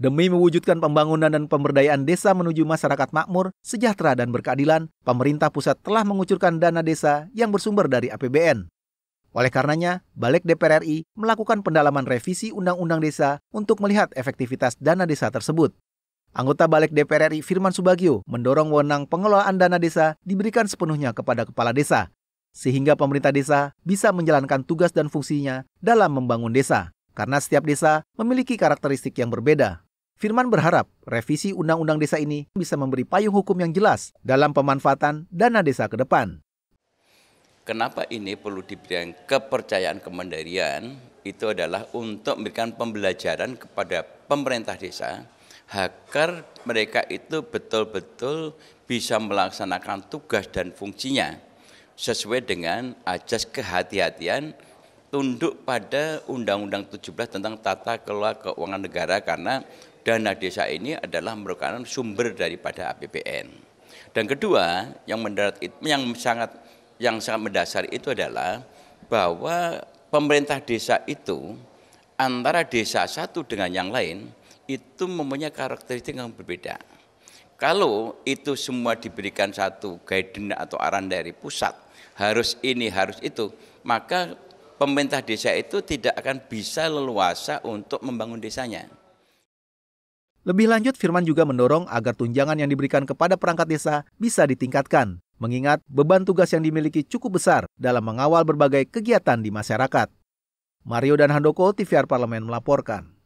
Demi mewujudkan pembangunan dan pemberdayaan desa menuju masyarakat makmur, sejahtera, dan berkeadilan, pemerintah pusat telah mengucurkan dana desa yang bersumber dari APBN. Oleh karenanya, Balik DPR RI melakukan pendalaman revisi Undang-Undang Desa untuk melihat efektivitas dana desa tersebut. Anggota Balik DPR RI Firman Subagio mendorong wewenang pengelolaan dana desa diberikan sepenuhnya kepada kepala desa, sehingga pemerintah desa bisa menjalankan tugas dan fungsinya dalam membangun desa, karena setiap desa memiliki karakteristik yang berbeda. Firman berharap revisi Undang-Undang Desa ini bisa memberi payung hukum yang jelas dalam pemanfaatan dana desa ke depan. Kenapa ini perlu diberikan kepercayaan kemandirian? Itu adalah untuk memberikan pembelajaran kepada pemerintah desa agar mereka itu betul-betul bisa melaksanakan tugas dan fungsinya sesuai dengan ajas kehati-hatian tunduk pada Undang-Undang 17 tentang Tata Kelola Keuangan Negara karena dana desa ini adalah merupakan sumber daripada APBN. Dan kedua, yang mendarat yang sangat yang sangat mendasar itu adalah bahwa pemerintah desa itu antara desa satu dengan yang lain itu mempunyai karakteristik yang berbeda. Kalau itu semua diberikan satu guidance atau arahan dari pusat, harus ini, harus itu, maka pemerintah desa itu tidak akan bisa leluasa untuk membangun desanya. Lebih lanjut, Firman juga mendorong agar tunjangan yang diberikan kepada perangkat desa bisa ditingkatkan, mengingat beban tugas yang dimiliki cukup besar dalam mengawal berbagai kegiatan di masyarakat. Mario dan Handoko, TVR Parlemen melaporkan.